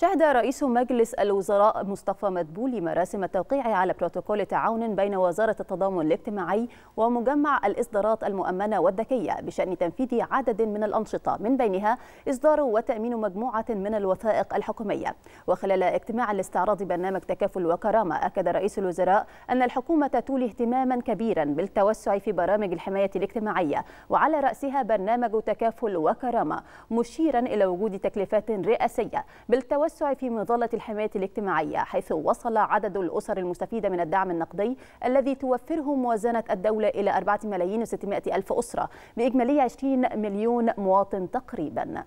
شهد رئيس مجلس الوزراء مصطفى مدبولي مراسم التوقيع على بروتوكول تعاون بين وزارة التضامن الاجتماعي ومجمع الإصدارات المؤمنة والذكية بشأن تنفيذ عدد من الأنشطة من بينها إصدار وتأمين مجموعة من الوثائق الحكومية وخلال اجتماع لاستعراض برنامج تكافل وكرامة أكد رئيس الوزراء أن الحكومة تولي اهتماما كبيرا بالتوسع في برامج الحماية الاجتماعية وعلى رأسها برنامج تكافل وكرامة مشيرا إلى وجود تكلفات رئاسية بالتوسع التوسع في مظلة الحماية الاجتماعية حيث وصل عدد الأسر المستفيدة من الدعم النقدي الذي توفره موازنة الدولة إلى 4 ملايين و600 ألف أسرة بإجمالية 20 مليون مواطن تقريباً